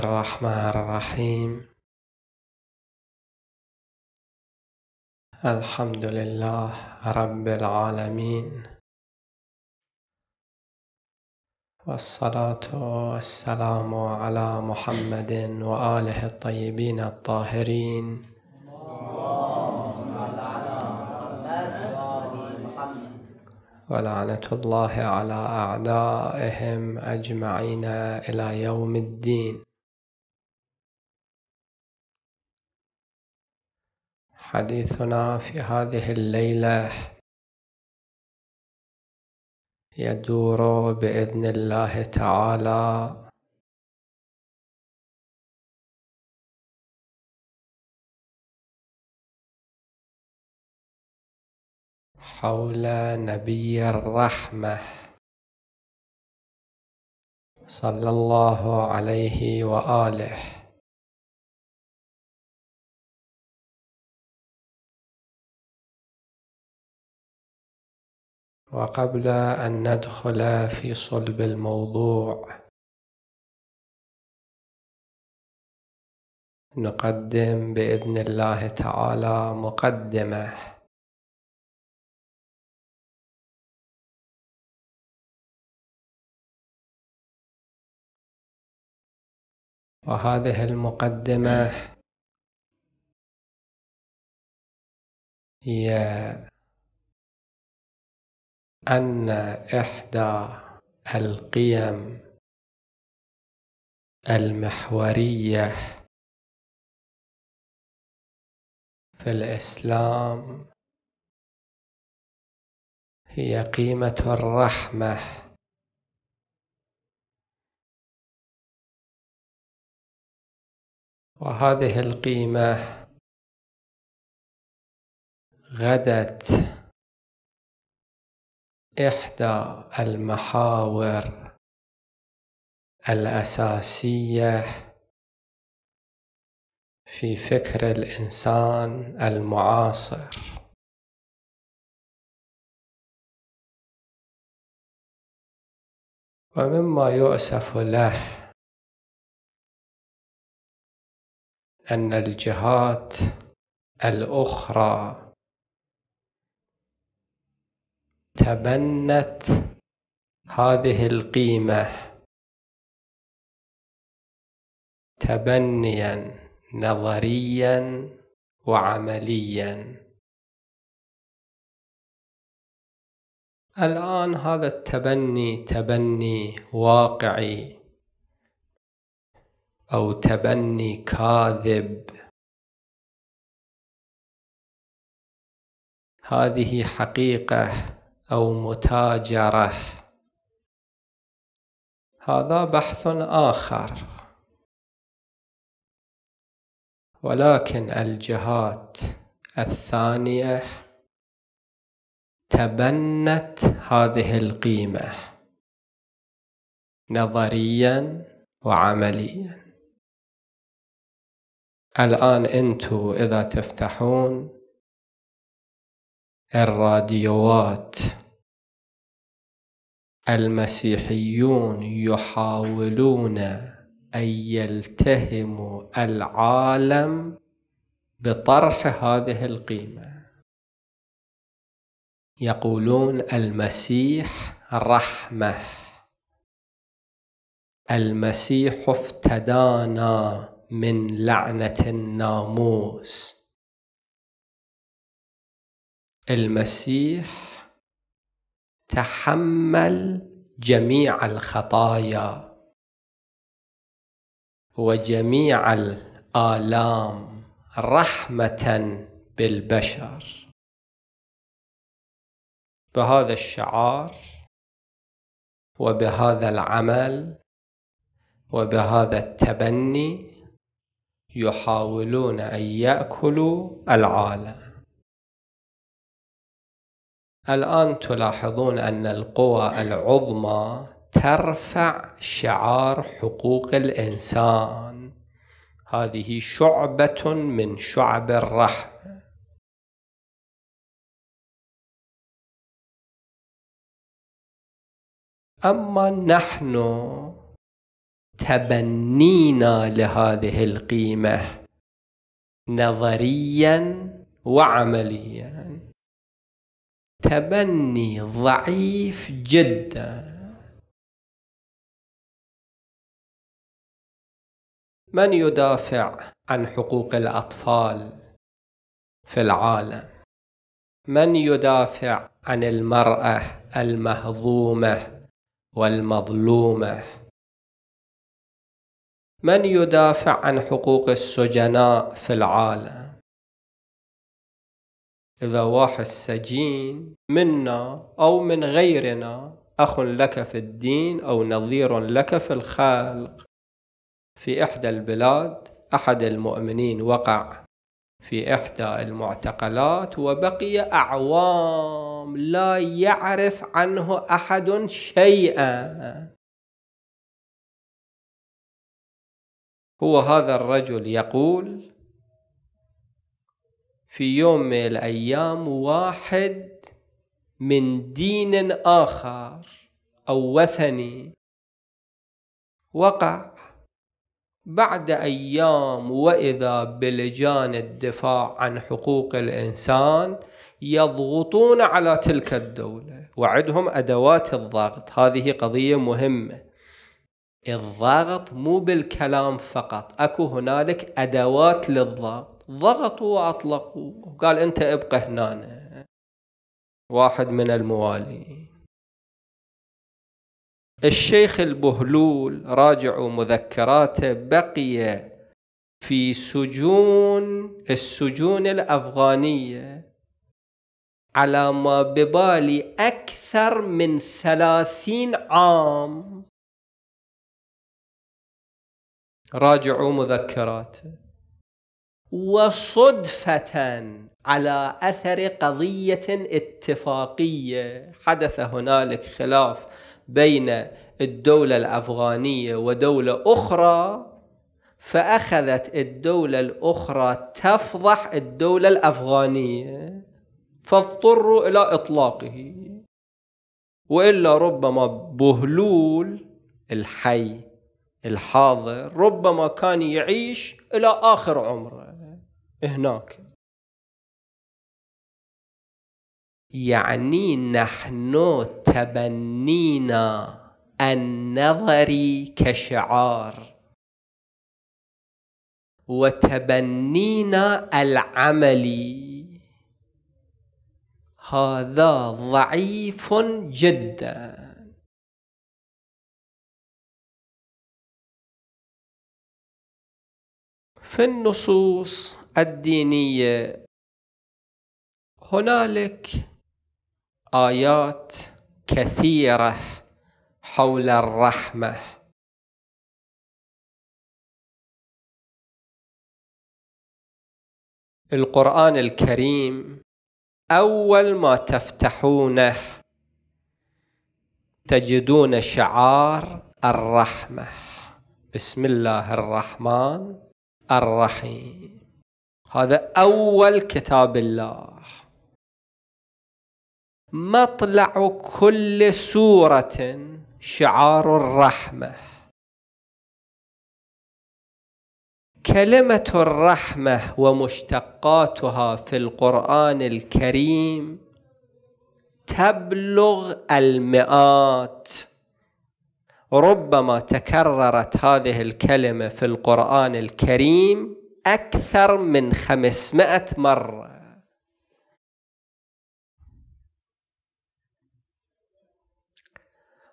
الرحمن الرحيم الحمد لله رب العالمين والصلاة والسلام على محمد وآله الطيبين الطاهرين ولعنة الله على أعدائهم أجمعين إلى يوم الدين حديثنا في هذه الليلة يدور بإذن الله تعالى حول نبي الرحمة صلى الله عليه وآله وقبل أن ندخل في صلب الموضوع نقدم بإذن الله تعالى مقدمة وهذه المقدمة هي أن إحدى القيم المحورية في الإسلام هي قيمة الرحمة وهذه القيمة غدت إحدى المحاور الأساسية في فكر الإنسان المعاصر ومما يؤسف له أن الجهات الأخرى تبنت هذه القيمة تبنيا نظريا وعمليا الآن هذا التبني تبني واقعي أو تبني كاذب هذه حقيقة أو متاجرة هذا بحث آخر ولكن الجهات الثانية تبنت هذه القيمة نظريا وعمليا الآن أنتم إذا تفتحون الراديوات المسيحيون يحاولون أن يلتهموا العالم بطرح هذه القيمة يقولون المسيح رحمة المسيح افتدانا من لعنة الناموس المسيح تحمل جميع الخطايا وجميع الآلام رحمة بالبشر بهذا الشعار وبهذا العمل وبهذا التبني يحاولون أن يأكلوا العالم الآن تلاحظون أن القوى العظمى ترفع شعار حقوق الإنسان هذه شعبة من شعب الرحمة أما نحن تبنينا لهذه القيمة نظريا وعمليا تبني ضعيف جدا من يدافع عن حقوق الأطفال في العالم من يدافع عن المرأة المهضومة والمظلومة من يدافع عن حقوق السجناء في العالم إذا واحد سجين منا أو من غيرنا أخ لك في الدين أو نظير لك في الخلق في إحدى البلاد أحد المؤمنين وقع في إحدى المعتقلات وبقي أعوام لا يعرف عنه أحد شيئا هو هذا الرجل يقول في يوم من الأيام واحد من دين آخر أو وثني وقع بعد أيام وإذا بلجان الدفاع عن حقوق الإنسان يضغطون على تلك الدولة وعدهم أدوات الضغط هذه قضية مهمة الضغط مو بالكلام فقط أكو هنالك أدوات للضغط ضغطوا واطلقوا وقال انت ابقى هنا واحد من الموالي الشيخ البهلول راجعوا مذكراته بقي في سجون السجون الأفغانية على ما ببالي أكثر من ثلاثين عام راجعوا مذكراته وصدفة على أثر قضية اتفاقية حدث هنالك خلاف بين الدولة الأفغانية ودولة أخرى فأخذت الدولة الأخرى تفضح الدولة الأفغانية فاضطروا إلى إطلاقه وإلا ربما بهلول الحي الحاضر ربما كان يعيش إلى آخر عمره هناك يعني نحن تبنينا النظر كشعار وتبنينا العمل هذا ضعيف جدا في النصوص الدينيه هنالك ايات كثيره حول الرحمه القران الكريم اول ما تفتحونه تجدون شعار الرحمه بسم الله الرحمن الرحيم هذا أول كتاب الله مطلع كل سورة شعار الرحمة كلمة الرحمة ومشتقاتها في القرآن الكريم تبلغ المئات ربما تكررت هذه الكلمة في القرآن الكريم أكثر من خمسمائة مرة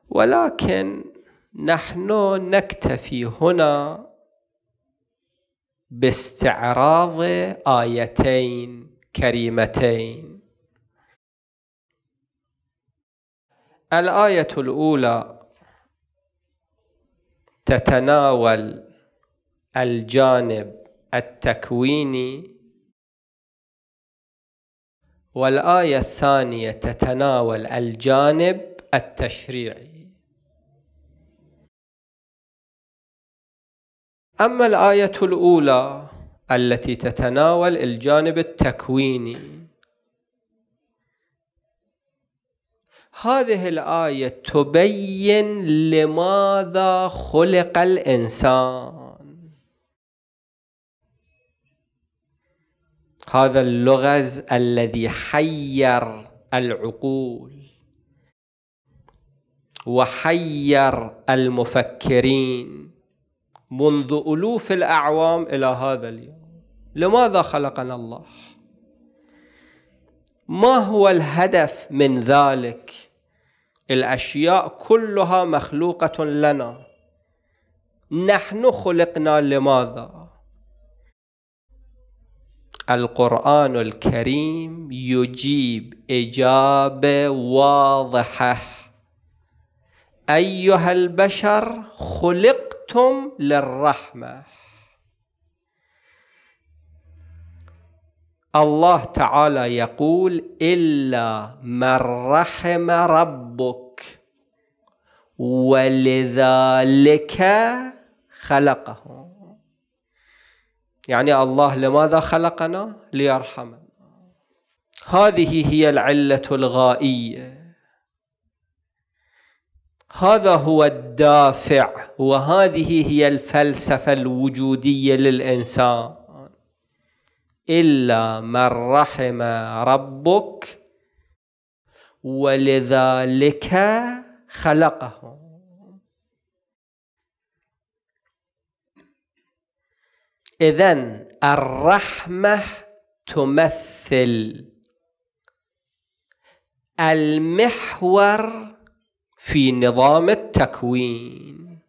ولكن نحن نكتفي هنا باستعراض آيتين كريمتين الآية الأولى تتناول الجانب التكويني والآية الثانية تتناول الجانب التشريعي أما الآية الأولى التي تتناول الجانب التكويني هذه الآية تبين لماذا خلق الإنسان هذا اللغز الذي حير العقول وحير المفكرين منذ الوف الاعوام الى هذا اليوم لماذا خلقنا الله ما هو الهدف من ذلك الاشياء كلها مخلوقه لنا نحن خلقنا لماذا القرآن الكريم يجيب إجابة واضحة أيها البشر خلقتم للرحمة الله تعالى يقول إلا من رحم ربك ولذلك خلقهم يعني الله لماذا خلقنا ليرحمنا هذه هي العلة الغائية هذا هو الدافع وهذه هي الفلسفة الوجودية للإنسان إلا من رحم ربك ولذلك خلقهم إذا الرحمة تمثل المحور في نظام التكوين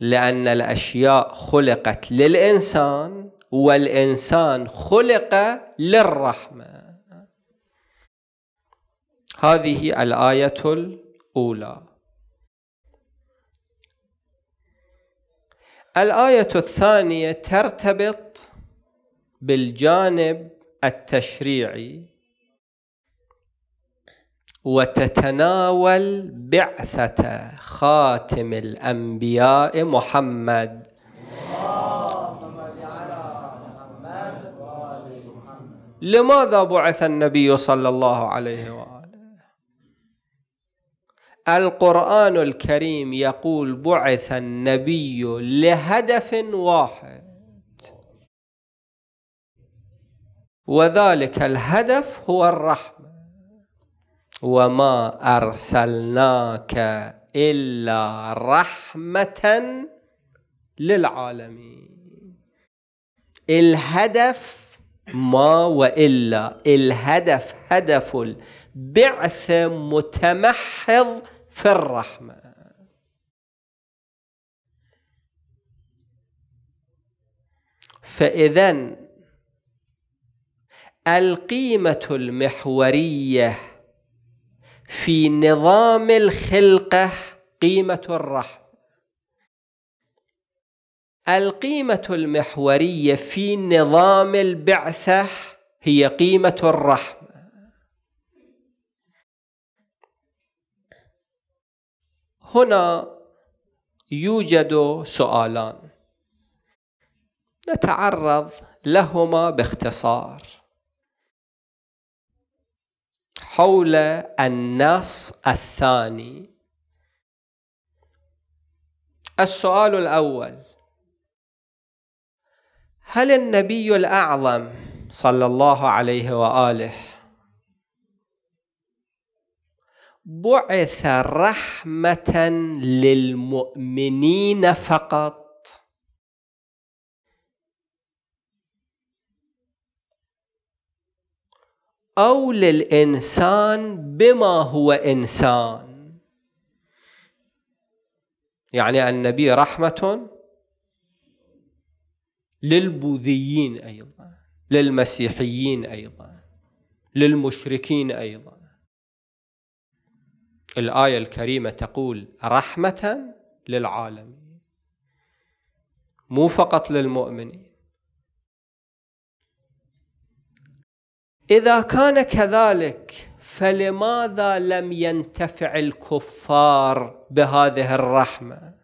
لأن الأشياء خلقت للإنسان والإنسان خلق للرحمة هذه الآية الأولى الآية الثانية ترتبط بالجانب التشريعي وتتناول بعثة خاتم الأنبياء محمد لماذا بعث النبي صلى الله عليه وآله القرآن الكريم يقول بعث النبي لهدف واحد وذلك الهدف هو الرحمة وما أرسلناك إلا رحمة للعالمين الهدف ما وإلا الهدف هدف البعثة متمحض في الرحمه فإذا القيمة المحورية في نظام الخلقة قيمة الرحمة القيمة المحورية في نظام البعثة هي قيمة الرحمة هنا يوجد سؤالان نتعرض لهما باختصار حول النص الثاني السؤال الأول هل النبي الأعظم صلى الله عليه وآله بعث رحمة للمؤمنين فقط أو للإنسان بما هو إنسان يعني النبي رحمة للبوذيين أيضا للمسيحيين أيضا للمشركين أيضا الآية الكريمة تقول رحمة للعالمين مو فقط للمؤمنين إذا كان كذلك فلماذا لم ينتفع الكفار بهذه الرحمة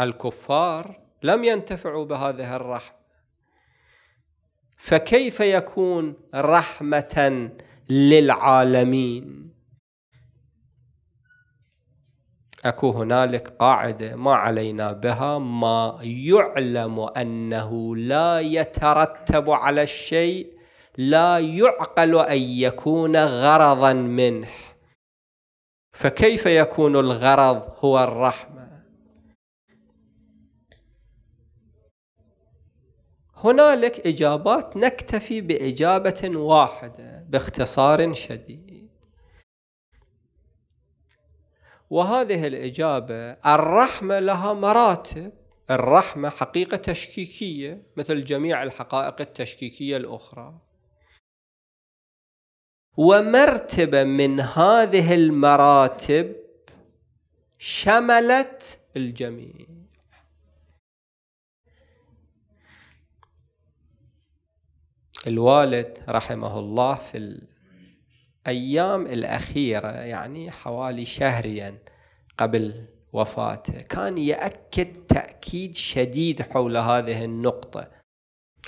الكفار لم ينتفعوا بهذه الرحمة فكيف يكون رحمة للعالمين اكو هنالك قاعده ما علينا بها ما يعلم انه لا يترتب على الشيء لا يعقل ان يكون غرضا منه فكيف يكون الغرض هو الرحمه هنالك إجابات نكتفي بإجابة واحدة باختصار شديد وهذه الإجابة الرحمة لها مراتب الرحمة حقيقة تشكيكية مثل جميع الحقائق التشكيكية الأخرى ومرتبة من هذه المراتب شملت الجميع الوالد رحمه الله في الأيام الأخيرة يعني حوالي شهريا قبل وفاته كان يأكد تأكيد شديد حول هذه النقطة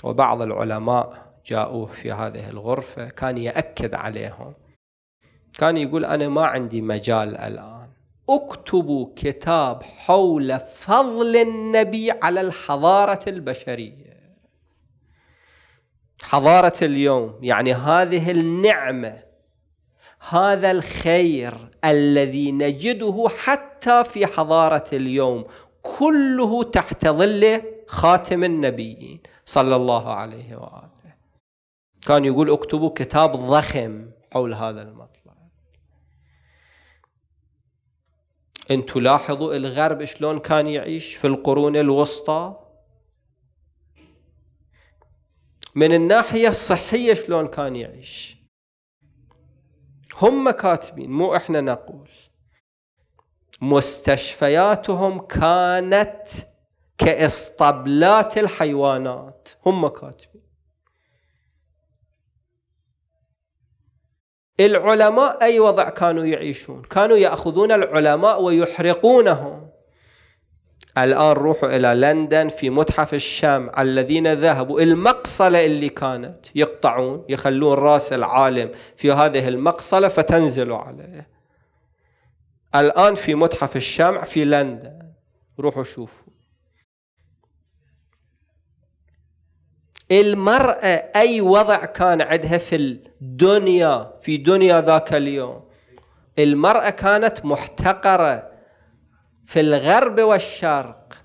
وبعض العلماء جاءوه في هذه الغرفة كان يأكد عليهم كان يقول أنا ما عندي مجال الآن اكتبوا كتاب حول فضل النبي على الحضارة البشرية حضارة اليوم يعني هذه النعمة هذا الخير الذي نجده حتى في حضارة اليوم كله تحت ظل خاتم النبيين صلى الله عليه وآله كان يقول اكتبوا كتاب ضخم حول هذا المطلب ان تلاحظوا الغرب شلون كان يعيش في القرون الوسطى من الناحية الصحية شلون كان يعيش هم كاتبين مو احنا نقول مستشفياتهم كانت كاسطبلات الحيوانات هم كاتبين العلماء اي وضع كانوا يعيشون كانوا ياخذون العلماء ويحرقونهم الآن روحوا إلى لندن في متحف الشام على الذين ذهبوا المقصلة اللي كانت يقطعون يخلون رأس العالم في هذه المقصلة فتنزلوا عليه الآن في متحف الشام في لندن روحوا شوفوا المرأة أي وضع كان عندها في الدنيا في دنيا ذاك اليوم المرأة كانت محتقرة في الغرب والشرق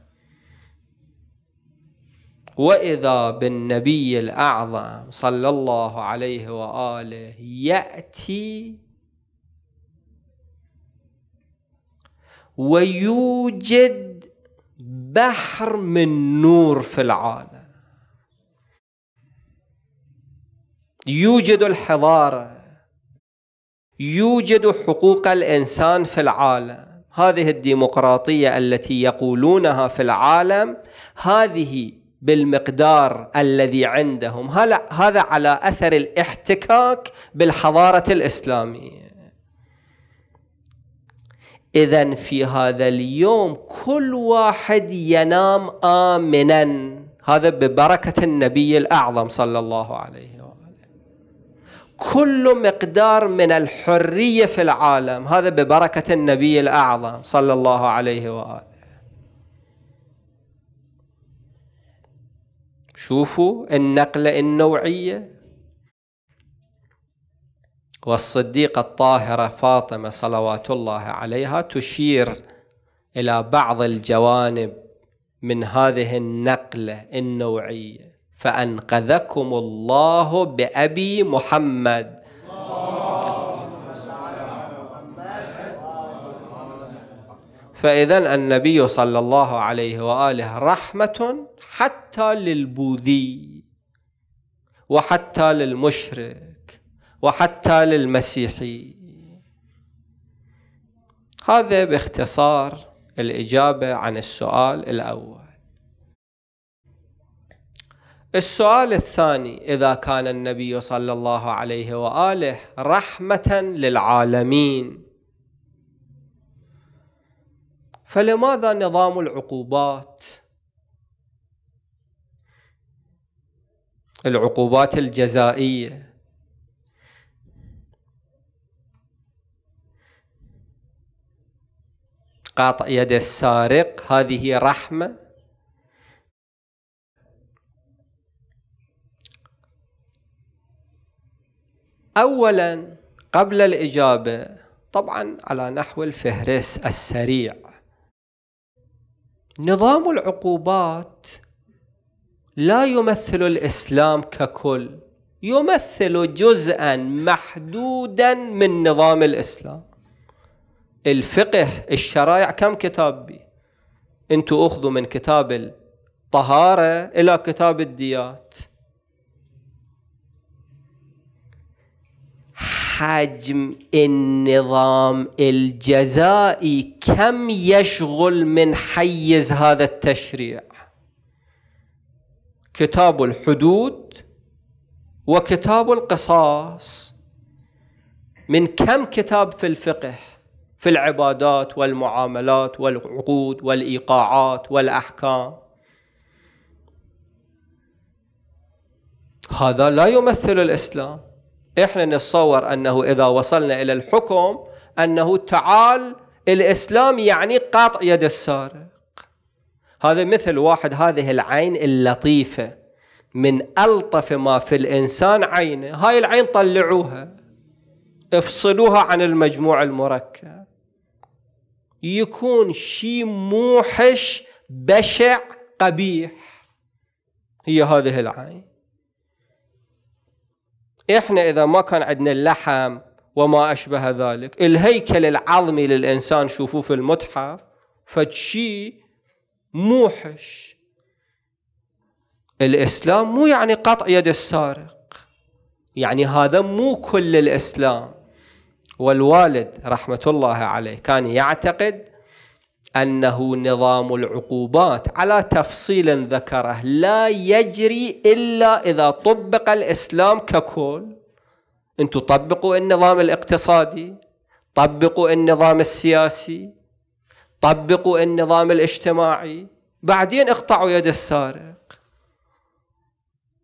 واذا بالنبي الاعظم صلى الله عليه واله ياتي ويوجد بحر من نور في العالم يوجد الحضاره يوجد حقوق الانسان في العالم هذه الديمقراطيه التي يقولونها في العالم هذه بالمقدار الذي عندهم هذا على اثر الاحتكاك بالحضاره الاسلاميه اذا في هذا اليوم كل واحد ينام امنا هذا ببركه النبي الاعظم صلى الله عليه كل مقدار من الحرية في العالم هذا ببركة النبي الأعظم صلى الله عليه وآله شوفوا النقلة النوعية والصديقة الطاهرة فاطمة صلوات الله عليها تشير إلى بعض الجوانب من هذه النقلة النوعية فأنقذكم الله بأبي محمد فإذا النبي صلى الله عليه وآله رحمة حتى للبوذي وحتى للمشرك وحتى للمسيحي هذا باختصار الإجابة عن السؤال الأول السؤال الثاني إذا كان النبي صلى الله عليه وآله رحمة للعالمين فلماذا نظام العقوبات العقوبات الجزائيه قاطع يد السارق هذه رحمه اولا قبل الاجابه طبعا على نحو الفهرس السريع نظام العقوبات لا يمثل الاسلام ككل يمثل جزءا محدودا من نظام الاسلام الفقه الشرائع كم كتاب بي انتوا اخذوا من كتاب الطهاره الى كتاب الديات حجم النظام الجزائي كم يشغل من حيز هذا التشريع كتاب الحدود وكتاب القصاص من كم كتاب في الفقه في العبادات والمعاملات والعقود والايقاعات والاحكام هذا لا يمثل الاسلام احنا نتصور انه اذا وصلنا الى الحكم انه تعال الاسلام يعني قطع يد السارق هذا مثل واحد هذه العين اللطيفه من الطف ما في الانسان عينه هاي العين طلعوها افصلوها عن المجموع المركب يكون شيء موحش بشع قبيح هي هذه العين احنا اذا ما كان عندنا اللحم وما اشبه ذلك الهيكل العظمي للانسان شوفوه في المتحف فشي موحش الاسلام مو يعني قطع يد السارق يعني هذا مو كل الاسلام والوالد رحمه الله عليه كان يعتقد أنه نظام العقوبات على تفصيل ذكره لا يجري إلا إذا طبق الإسلام ككل أنتم طبقوا النظام الاقتصادي طبقوا النظام السياسي طبقوا النظام الاجتماعي بعدين اقطعوا يد السارق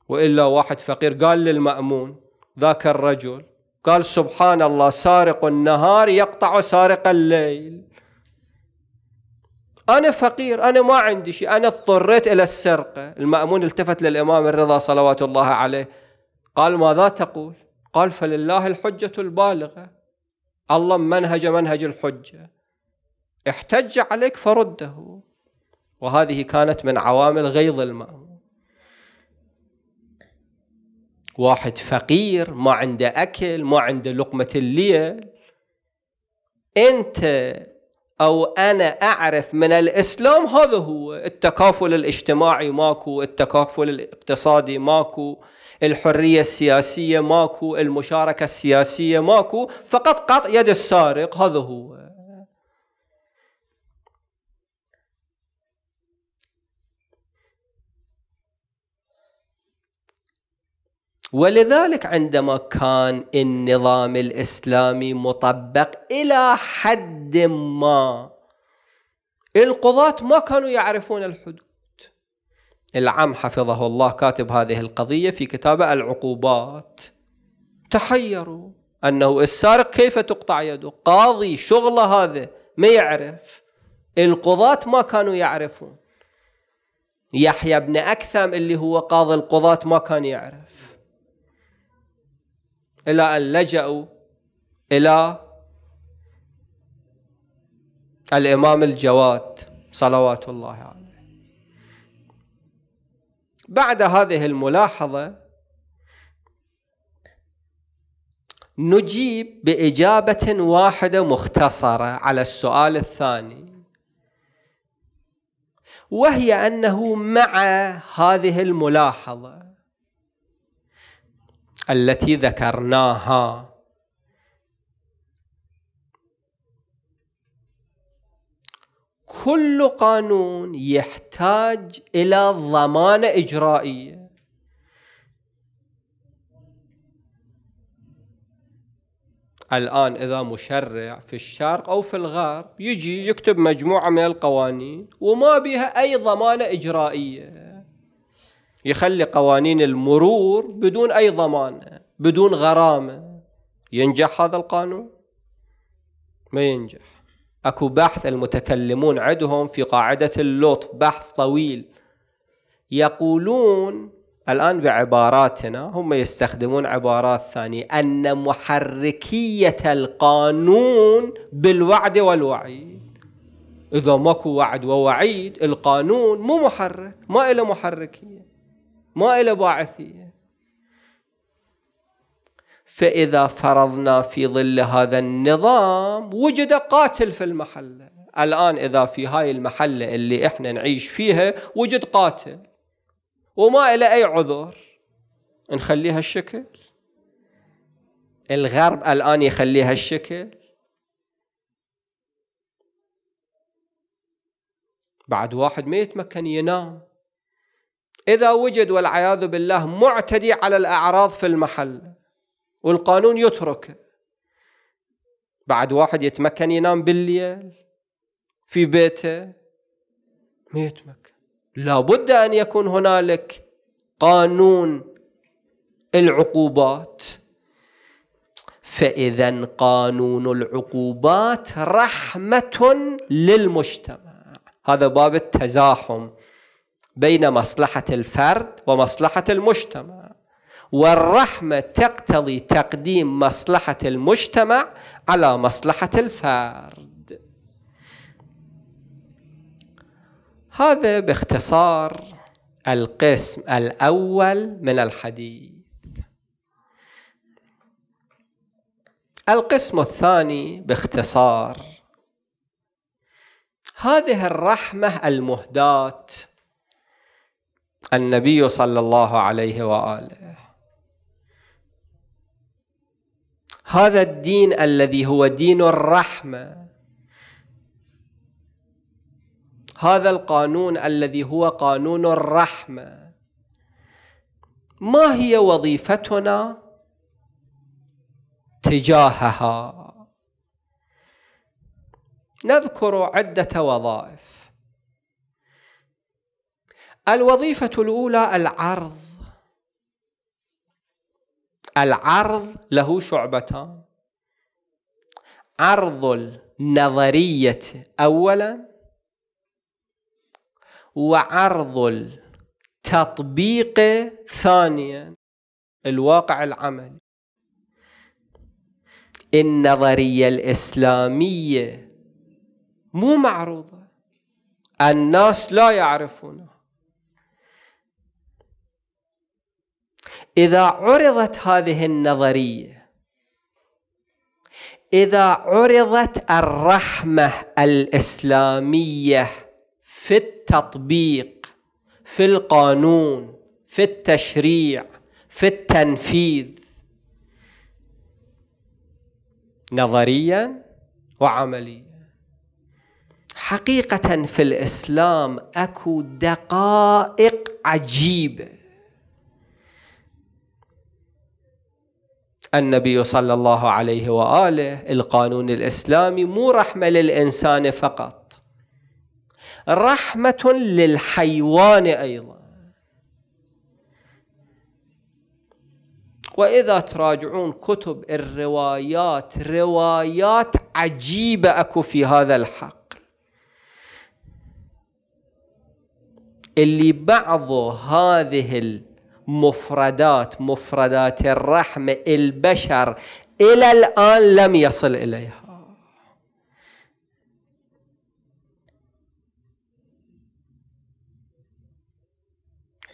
وإلا واحد فقير قال للمأمون ذاك الرجل قال سبحان الله سارق النهار يقطع سارق الليل أنا فقير أنا ما عندي شيء أنا اضطريت إلى السرقة المأمون التفت للإمام الرضا صلوات الله عليه قال ماذا تقول قال فلله الحجة البالغة الله منهج منهج الحجة احتج عليك فرده وهذه كانت من عوامل غيظ المأمون واحد فقير ما عنده أكل ما عنده لقمة الليل أنت أو أنا أعرف من الإسلام هذا هو التكافل الاجتماعي ماكو التكافل الاقتصادي ماكو الحرية السياسية ماكو المشاركة السياسية ماكو فقط قطع يد السارق هذا هو ولذلك عندما كان النظام الاسلامي مطبق الى حد ما القضاة ما كانوا يعرفون الحدود العم حفظه الله كاتب هذه القضية في كتابه العقوبات تحيروا أنه السارق كيف تقطع يده قاضي شغله هذا ما يعرف القضاة ما كانوا يعرفون يحيى بن أكثم اللي هو قاضي القضاة ما كان يعرف إلى أن لجأوا إلى الإمام الجواد صلوات الله عليه بعد هذه الملاحظة نجيب بإجابة واحدة مختصرة على السؤال الثاني وهي أنه مع هذه الملاحظة التي ذكرناها كل قانون يحتاج الى ضمانه اجرائيه الان اذا مشرع في الشرق او في الغرب يجي يكتب مجموعه من القوانين وما بها اي ضمانه اجرائيه يخلي قوانين المرور بدون أي ضمان بدون غرامة ينجح هذا القانون؟ ما ينجح أكو بحث المتكلمون عندهم في قاعدة اللطف بحث طويل يقولون الآن بعباراتنا هم يستخدمون عبارات ثانية أن محركية القانون بالوعد والوعيد إذا ماكو وعد ووعيد القانون مو محرك ما له محركية ما إلى باعثية فإذا فرضنا في ظل هذا النظام وجد قاتل في المحلة الآن إذا في هاي المحلة اللي إحنا نعيش فيها وجد قاتل وما إلى أي عذر نخليها الشكل الغرب الآن يخليها الشكل بعد واحد ما يتمكن ينام إذا وجد والعياذ بالله معتدي على الأعراض في المحل والقانون يترك بعد واحد يتمكن ينام بالليل في بيته ما يتمكن لابد أن يكون هنالك قانون العقوبات فإذا قانون العقوبات رحمة للمجتمع هذا باب التزاحم بين مصلحة الفرد ومصلحة المجتمع والرحمة تقتضي تقديم مصلحة المجتمع على مصلحة الفرد هذا باختصار القسم الأول من الحديث القسم الثاني باختصار هذه الرحمة المهداة النبي صلى الله عليه واله هذا الدين الذي هو دين الرحمه هذا القانون الذي هو قانون الرحمه ما هي وظيفتنا تجاهها نذكر عده وظائف الوظيفة الأولى العرض العرض له شعبتان عرض النظرية أولا وعرض التطبيق ثانيا الواقع العملي النظرية الإسلامية مو معروضة الناس لا يعرفونها إذا عرضت هذه النظرية إذا عرضت الرحمة الإسلامية في التطبيق في القانون في التشريع في التنفيذ نظريا وعمليا حقيقة في الإسلام أكو دقائق عجيبة النبي صلى الله عليه واله القانون الاسلامي مو رحمه للانسان فقط رحمه للحيوان ايضا واذا تراجعون كتب الروايات روايات عجيبه اكو في هذا الحق اللي بعض هذه مفردات مفردات الرحمة البشر إلى الآن لم يصل إليها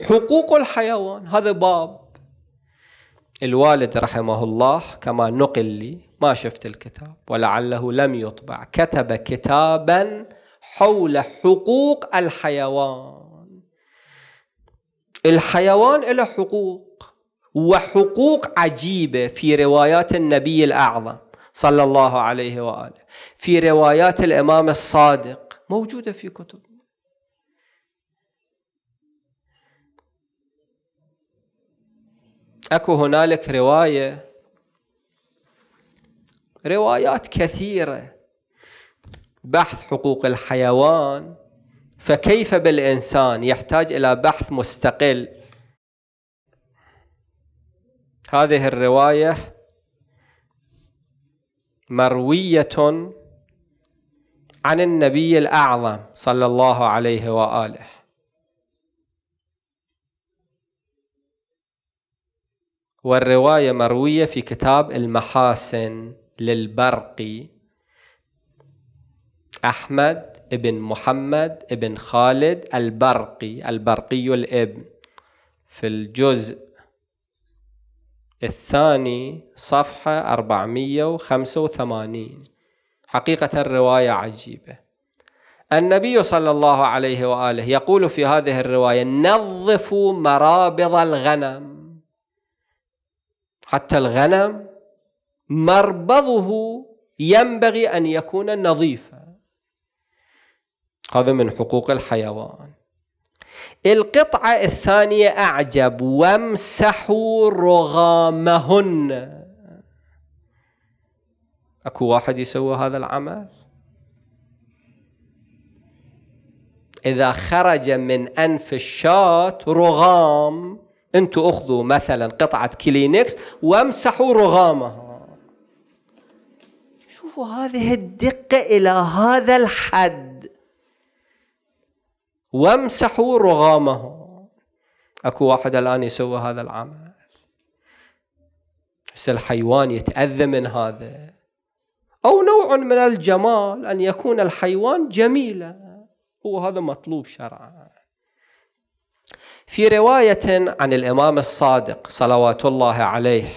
حقوق الحيوان هذا باب الوالد رحمه الله كما نقل لي ما شفت الكتاب ولعله لم يطبع كتب كتابا حول حقوق الحيوان الحيوان له حقوق وحقوق عجيبة في روايات النبي الأعظم صلى الله عليه وآله في روايات الإمام الصادق موجودة في كتب أكو هنالك رواية روايات كثيرة بحث حقوق الحيوان فكيف بالإنسان يحتاج إلى بحث مستقل هذه الرواية مروية عن النبي الأعظم صلى الله عليه وآله والرواية مروية في كتاب المحاسن للبرقي أحمد ابن محمد ابن خالد البرقي البرقي الابن في الجزء الثاني صفحة 485 حقيقة الرواية عجيبة النبي صلى الله عليه وآله يقول في هذه الرواية نظفوا مرابض الغنم حتى الغنم مربضه ينبغي أن يكون نظيفا هذا من حقوق الحيوان القطعة الثانية أعجب وامسحوا رغامهن أكو واحد يسوي هذا العمل إذا خرج من أنف الشاة رغام أنتوا أخذوا مثلا قطعة كلينكس وامسحوا رغامها شوفوا هذه الدقة إلى هذا الحد وامسحوا رغامه اكو واحد الان يسوي هذا العمل هسه الحيوان يتاذى من هذا او نوع من الجمال ان يكون الحيوان جميلا هو هذا مطلوب شرعا في روايه عن الامام الصادق صلوات الله عليه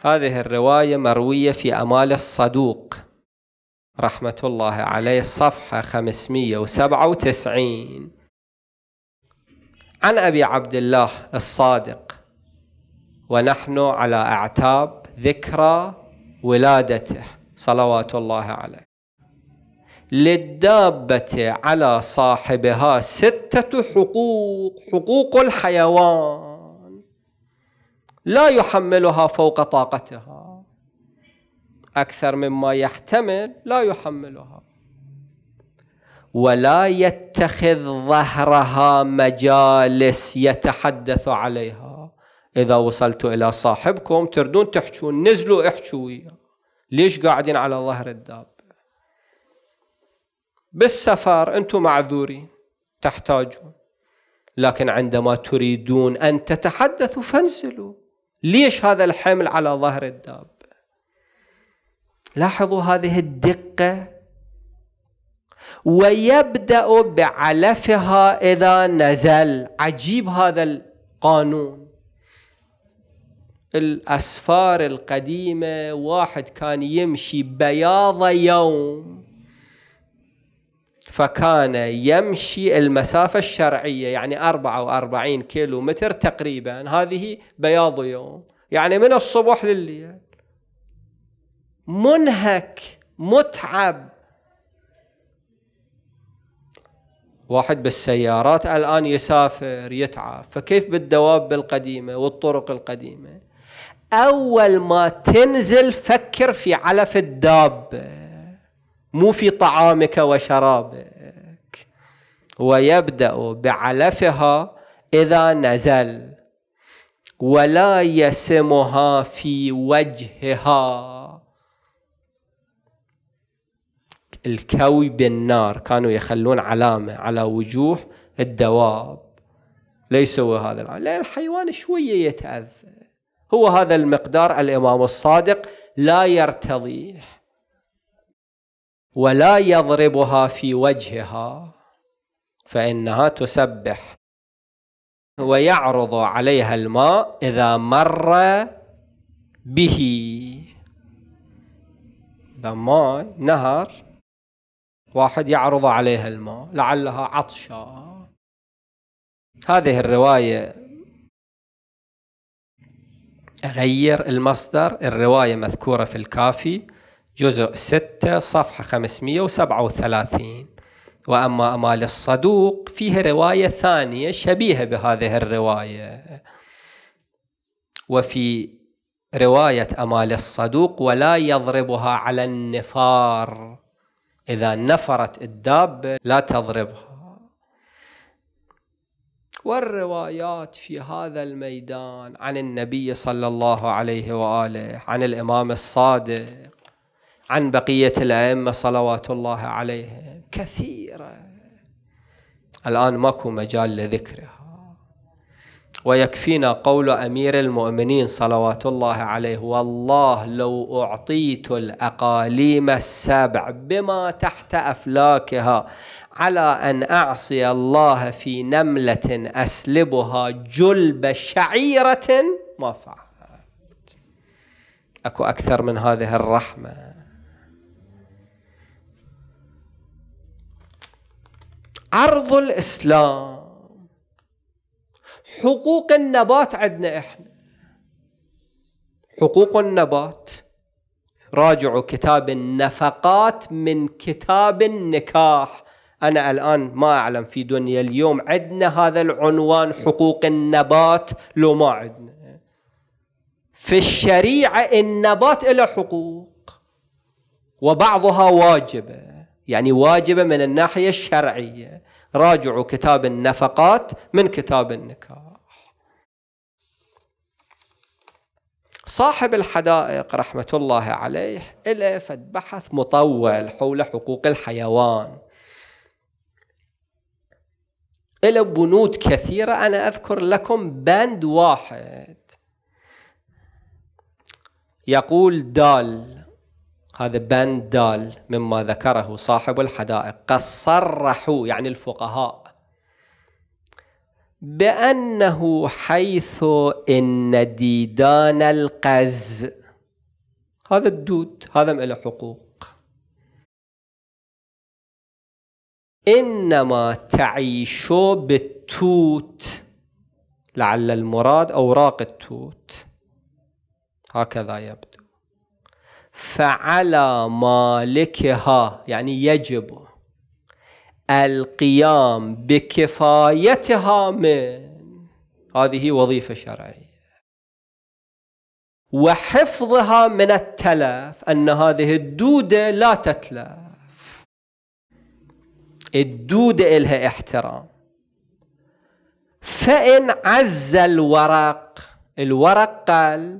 هذه الروايه مرويه في امال الصدوق رحمة الله عليه صفحة 597 عن أبي عبد الله الصادق ونحن على أعتاب ذكرى ولادته صلوات الله عليه للدابة على صاحبها ستة حقوق حقوق الحيوان لا يحملها فوق طاقتها أكثر مما يحتمل لا يحملها ولا يتخذ ظهرها مجالس يتحدث عليها إذا وصلت إلى صاحبكم تردون تحجون نزلوا احجوا وياه ليش قاعدين على ظهر الداب بالسفر أنتم معذورين تحتاجون لكن عندما تريدون أن تتحدثوا فانزلوا ليش هذا الحمل على ظهر الداب لاحظوا هذه الدقة ويبدأ بعلفها إذا نزل عجيب هذا القانون الأسفار القديمة واحد كان يمشي بياض يوم فكان يمشي المسافة الشرعية يعني 44 كيلو متر تقريبا هذه بياض يوم يعني من الصبح لليل منهك متعب واحد بالسيارات الآن يسافر يتعب فكيف بالدواب القديمة والطرق القديمة أول ما تنزل فكر في علف الدابة مو في طعامك وشرابك ويبدأ بعلفها إذا نزل ولا يسمها في وجهها الكوي بالنار كانوا يخلون علامة على وجوه الدواب ليسوا هذا العمل لأن الحيوان شوية يتأذى هو هذا المقدار الإمام الصادق لا يرتضيه ولا يضربها في وجهها فإنها تسبح ويعرض عليها الماء إذا مر به إذا ماء نهر واحد يعرض عليها الماء لعلها عطشة هذه الرواية أغير المصدر الرواية مذكورة في الكافي جزء 6 صفحة 537 وأما أمال الصدوق فيه رواية ثانية شبيهة بهذه الرواية وفي رواية أمال الصدوق ولا يضربها على النفار إذا نفرت الدابة لا تضربها والروايات في هذا الميدان عن النبي صلى الله عليه وآله عن الإمام الصادق عن بقية الأئمة صلوات الله عليهم كثيرة الآن ماكو مجال لذكرها ويكفينا قول امير المؤمنين صلوات الله عليه والله لو اعطيت الاقاليم السبع بما تحت افلاكها على ان اعصي الله في نمله اسلبها جلب شعيره ما فعلت اكو اكثر من هذه الرحمه عرض الاسلام حقوق النبات عندنا احنا حقوق النبات راجعوا كتاب النفقات من كتاب النكاح أنا الآن ما أعلم في دنيا اليوم عندنا هذا العنوان حقوق النبات لو ما عندنا في الشريعة النبات له حقوق وبعضها واجبة يعني واجبة من الناحية الشرعية راجعوا كتاب النفقات من كتاب النكاح صاحب الحدائق رحمة الله عليه ألف بحث مطول حول حقوق الحيوان إلى بنود كثيرة أنا أذكر لكم بند واحد يقول دال هذا بند دال مما ذكره صاحب الحدائق قد صرحوا يعني الفقهاء بأنه حيث إن ديدان القز هذا الدود هذا ما له حقوق إنما تعيش بالتوت لعل المراد أوراق التوت هكذا يبدو فعلى مالكها يعني يجب القيام بكفايتها من هذه وظيفة شرعية وحفظها من التلف أن هذه الدودة لا تتلف الدودة إلها احترام فإن عز الورق الورق قل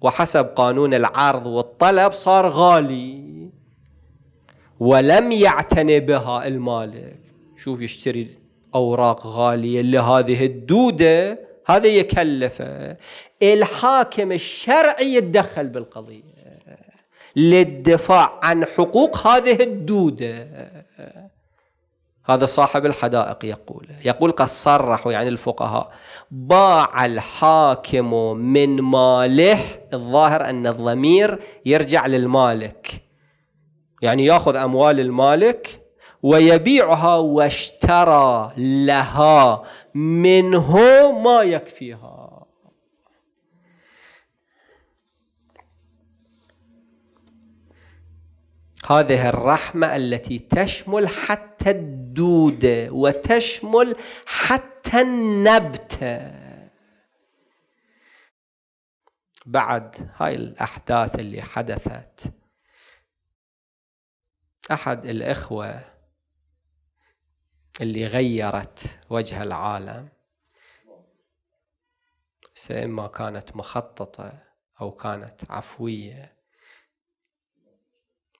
وحسب قانون العرض والطلب صار غالي ولم يعتني بها المالك شوف يشتري أوراق غالية لهذه الدودة هذا يكلفه الحاكم الشرعي يتدخل بالقضية للدفاع عن حقوق هذه الدودة هذا صاحب الحدائق يقول يقول قد صرحوا يعني الفقهاء باع الحاكم من ماله الظاهر أن الضمير يرجع للمالك يعني ياخذ اموال المالك ويبيعها واشترى لها منه ما يكفيها هذه الرحمه التي تشمل حتى الدوده وتشمل حتى النبته بعد هاي الاحداث اللي حدثت أحد الإخوة اللي غيرت وجه العالم سيما كانت مخططة أو كانت عفوية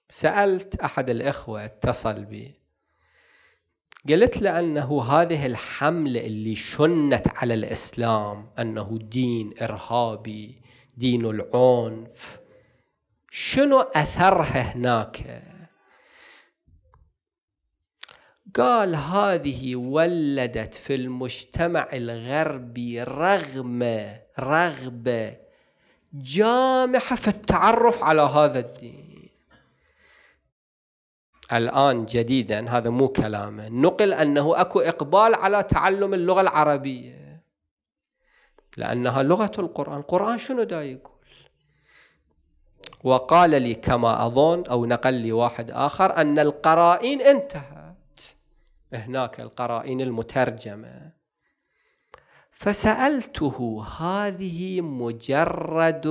سألت أحد الإخوة اتصل بي قلت له أنه هذه الحملة اللي شنت على الإسلام أنه دين إرهابي دين العنف شنو أثرها هناك قال هذه ولدت في المجتمع الغربي رغم رغبة جامحة في التعرف على هذا الدين الآن جديدا هذا مو كلامه نقل أنه أكو إقبال على تعلم اللغة العربية لأنها لغة القرآن القرآن شنو دا يقول وقال لي كما أظن أو نقل لي واحد آخر أن القرائن انتهت هناك القرائن المترجمة فسألته هذه مجرد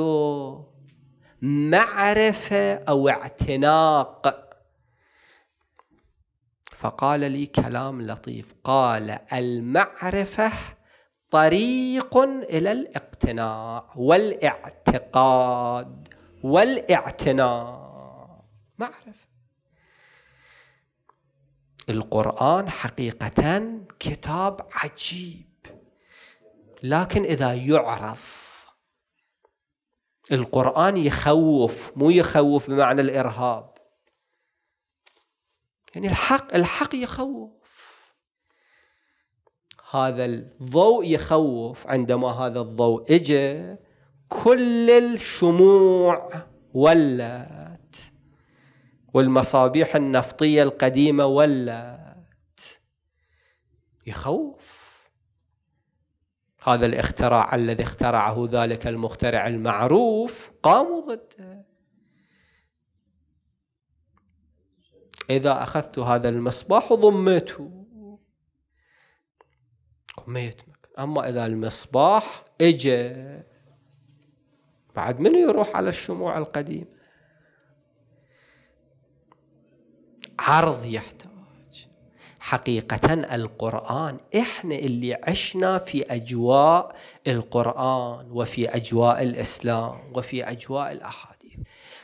معرفة أو اعتناق فقال لي كلام لطيف قال المعرفة طريق إلى الاقتناع والاعتقاد والاعتناق معرفة القرآن حقيقة كتاب عجيب لكن إذا يعرف القرآن يخوف مو يخوف بمعنى الإرهاب يعني الحق الحق يخوف هذا الضوء يخوف عندما هذا الضوء اجى كل الشموع ولا والمصابيح النفطية القديمة ولت يخوف هذا الاختراع الذي اخترعه ذلك المخترع المعروف قاموا ضده إذا أخذت هذا المصباح وضميته ما يتمك أما إذا المصباح إجا بعد من يروح على الشموع القديمة عرض يحتاج حقيقة القرآن إحنا اللي عشنا في أجواء القرآن وفي أجواء الإسلام وفي أجواء الأحاديث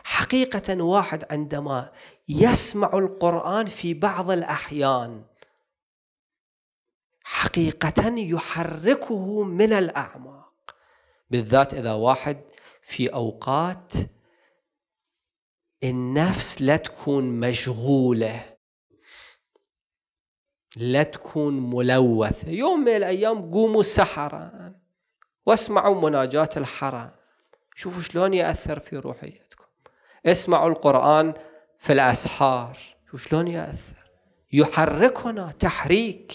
حقيقة واحد عندما يسمع القرآن في بعض الأحيان حقيقة يحركه من الأعماق بالذات إذا واحد في أوقات النفس لا تكون مشغولة لا تكون ملوثة يوم من الأيام قوموا سحرا واسمعوا مناجاة الحرم شوفوا شلون يأثر في روحيتكم اسمعوا القرآن في الأسحار شوفوا شلون يأثر يحركنا تحريك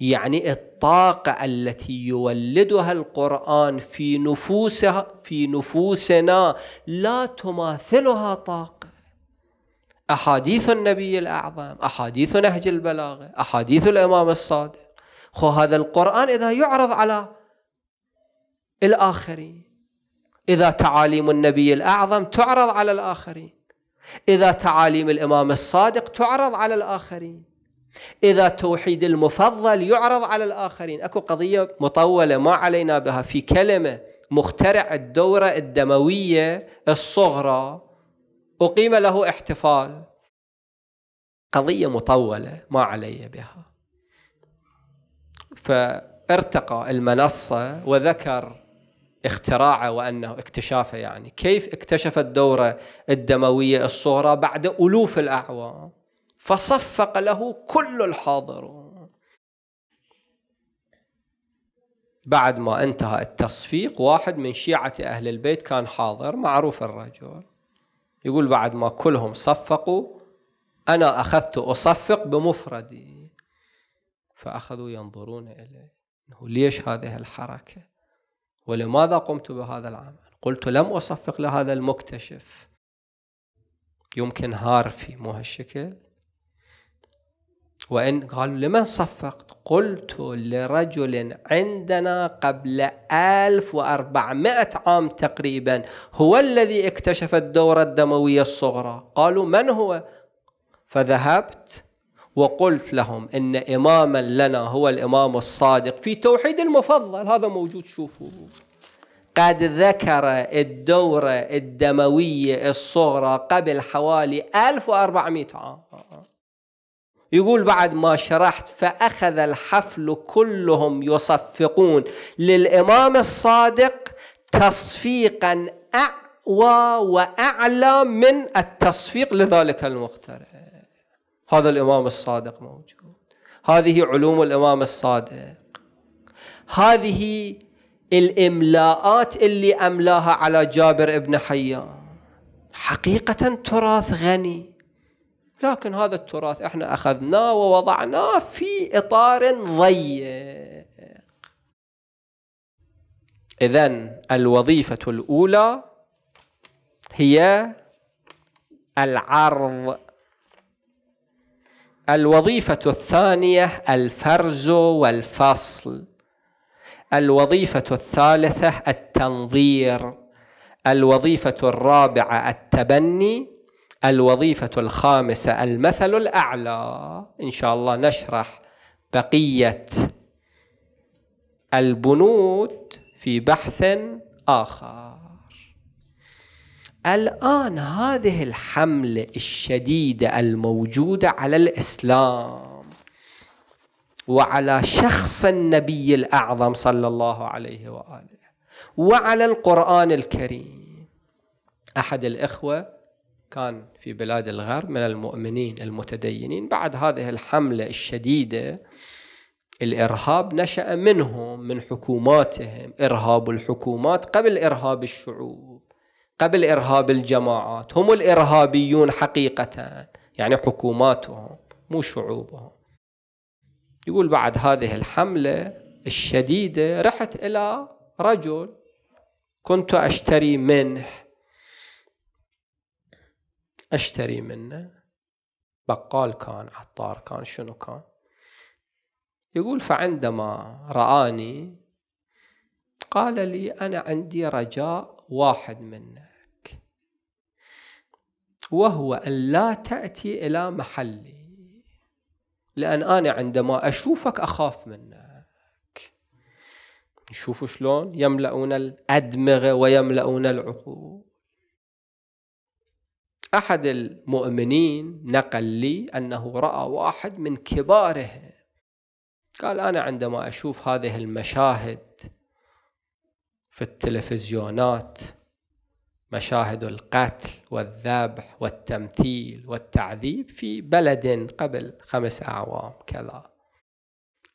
يعني الطاقة التي يولدها القرآن في نفوسها في نفوسنا لا تماثلها طاقة أحاديث النبي الأعظم أحاديث نهج البلاغة أحاديث الإمام الصادق خو هذا القرآن إذا يعرض على الآخرين إذا تعاليم النبي الأعظم تعرض على الآخرين إذا تعاليم الإمام الصادق تعرض على الآخرين إذا توحيد المفضل يعرض على الآخرين أكو قضية مطولة ما علينا بها في كلمة مخترع الدورة الدموية الصغرى أقيم له احتفال قضية مطولة ما علي بها فارتقى المنصة وذكر اختراعه وأنه اكتشافه يعني كيف اكتشف الدورة الدموية الصغرى بعد ألوف الأعوام فصفق له كل الحاضرون بعد ما انتهى التصفيق واحد من شيعة أهل البيت كان حاضر معروف الرجل يقول بعد ما كلهم صفقوا أنا أخذت أصفق بمفردي فأخذوا ينظرون إليه أنه ليش هذه الحركة ولماذا قمت بهذا العمل قلت لم أصفق لهذا المكتشف يمكن هارفي مو هالشكل وإن قالوا لمن صفقت قلت لرجل عندنا قبل 1400 عام تقريبا هو الذي اكتشف الدورة الدموية الصغرى قالوا من هو فذهبت وقلت لهم ان اماما لنا هو الامام الصادق في توحيد المفضل هذا موجود شوفوا قد ذكر الدورة الدموية الصغرى قبل حوالي 1400 عام يقول بعد ما شرحت فأخذ الحفل كلهم يصفقون للإمام الصادق تصفيقا أعوى وأعلى من التصفيق لذلك المخترع هذا الإمام الصادق موجود هذه علوم الإمام الصادق هذه الإملاءات اللي أملاها على جابر ابن حيان حقيقة تراث غني لكن هذا التراث احنا اخذناه ووضعناه في اطار ضيق اذا الوظيفه الاولى هي العرض الوظيفه الثانيه الفرز والفصل الوظيفه الثالثه التنظير الوظيفه الرابعه التبني الوظيفة الخامسة المثل الأعلى إن شاء الله نشرح بقية البنود في بحث آخر الآن هذه الحملة الشديدة الموجودة على الإسلام وعلى شخص النبي الأعظم صلى الله عليه وآله وعلى القرآن الكريم أحد الإخوة كان في بلاد الغرب من المؤمنين المتدينين بعد هذه الحملة الشديدة الإرهاب نشأ منهم من حكوماتهم إرهاب الحكومات قبل إرهاب الشعوب قبل إرهاب الجماعات هم الإرهابيون حقيقة يعني حكوماتهم مو شعوبهم يقول بعد هذه الحملة الشديدة رحت إلى رجل كنت أشتري منه أشتري منه بقال كان عطار كان شنو كان يقول فعندما رآني قال لي أنا عندي رجاء واحد منك وهو أن لا تأتي إلى محلي لأن أنا عندما أشوفك أخاف منك شوفوا شلون يملؤون الأدمغة ويملؤون العقول أحد المؤمنين نقل لي أنه رأى واحد من كباره قال أنا عندما أشوف هذه المشاهد في التلفزيونات مشاهد القتل والذبح والتمثيل والتعذيب في بلد قبل خمس أعوام كذا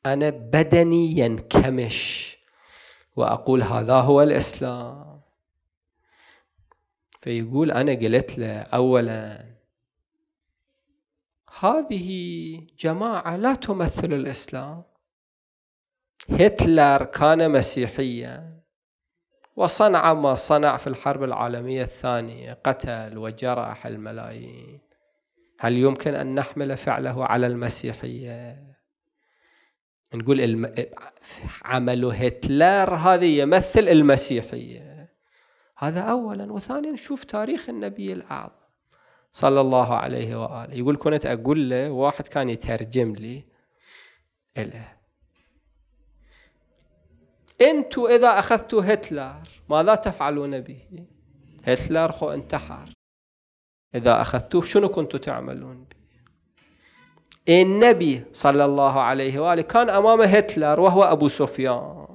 أنا بدني ينكمش وأقول هذا هو الإسلام فيقول أنا قلت له أولا هذه جماعة لا تمثل الإسلام هتلر كان مسيحيا وصنع ما صنع في الحرب العالمية الثانية قتل وجرح الملايين هل يمكن أن نحمل فعله على المسيحية نقول الم... عمل هتلر هذه يمثل المسيحية هذا أولا وثانيا شوف تاريخ النبي الأعظم صلى الله عليه وآله يقول كنت أقول له واحد كان يترجم لي إله أنتوا إذا أخذتوا هتلر ماذا تفعلون به هتلر خو انتحر إذا أخذتوه شنو كنتوا تعملون به النبي صلى الله عليه وآله كان أمام هتلر وهو أبو سفيان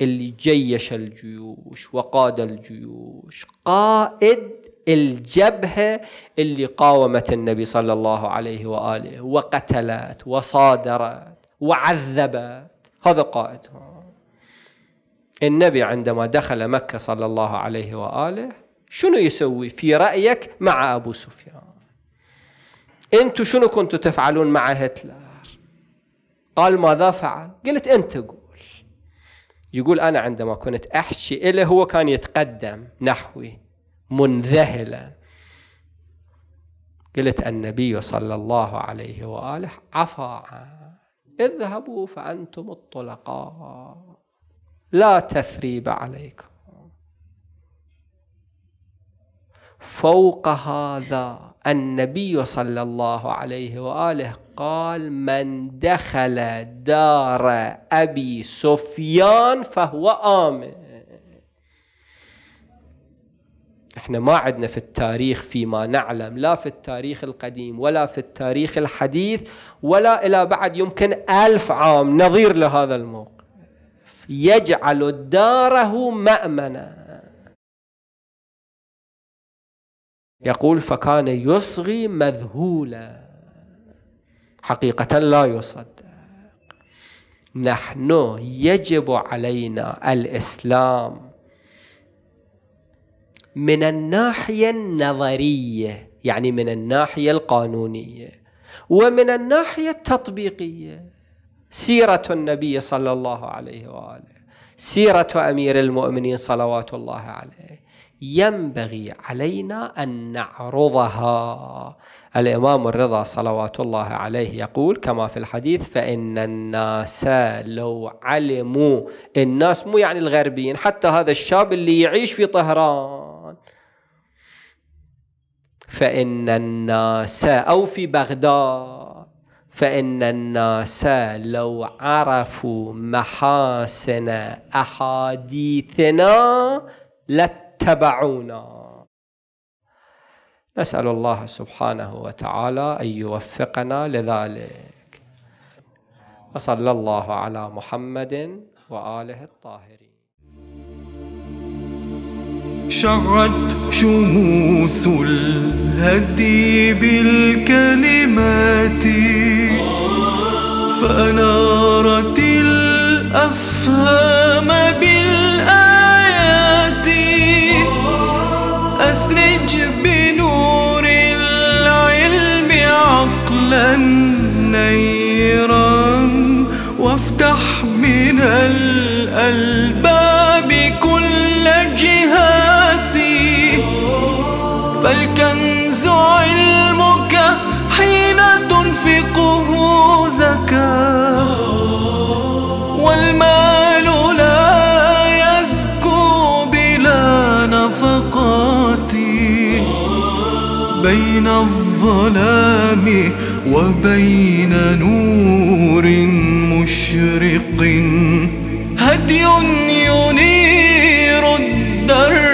اللي جيش الجيوش وقاد الجيوش قائد الجبهة اللي قاومت النبي صلى الله عليه وآله وقتلت وصادرت وعذبت هذا قائدها النبي عندما دخل مكة صلى الله عليه وآله شنو يسوي في رأيك مع أبو سفيان أنتوا شنو كنتوا تفعلون مع هتلر قال ماذا فعل قلت أنت قول يقول أنا عندما كنت أحشي إله هو كان يتقدم نحوي منذهلا قلت النبي صلى الله عليه وآله عفا اذهبوا فأنتم الطلقاء لا تثريب عليكم فوق هذا النبي صلى الله عليه وآله قال من دخل دار أبي سفيان فهو آمن احنا ما عندنا في التاريخ فيما نعلم لا في التاريخ القديم ولا في التاريخ الحديث ولا إلى بعد يمكن ألف عام نظير لهذا الموقف يجعل داره مأمنا يقول فكان يصغي مذهولا حقيقة لا يصدق نحن يجب علينا الإسلام من الناحية النظرية يعني من الناحية القانونية ومن الناحية التطبيقية سيرة النبي صلى الله عليه وآله سيرة أمير المؤمنين صلوات الله عليه ينبغي علينا أن نعرضها الإمام الرضا صلوات الله عليه يقول كما في الحديث فإن الناس لو علموا الناس مو يعني الغربيين حتى هذا الشاب اللي يعيش في طهران فإن الناس أو في بغداد فإن الناس لو عرفوا محاسن أحاديثنا لت اتبعونا نسأل الله سبحانه وتعالى أن يوفقنا لذلك وصلى الله على محمد وآله الطاهرين شعت شموس الهدي بالكلمات فأنارت الأفهام بالكلمات على النيران وافتح من الألباب كل جهاتي فالكنز علمك حين تنفقه زكاة والمال لا يزكو بلا نفقاتي بين الظلام وبين نور مشرق هدي ينير الدرب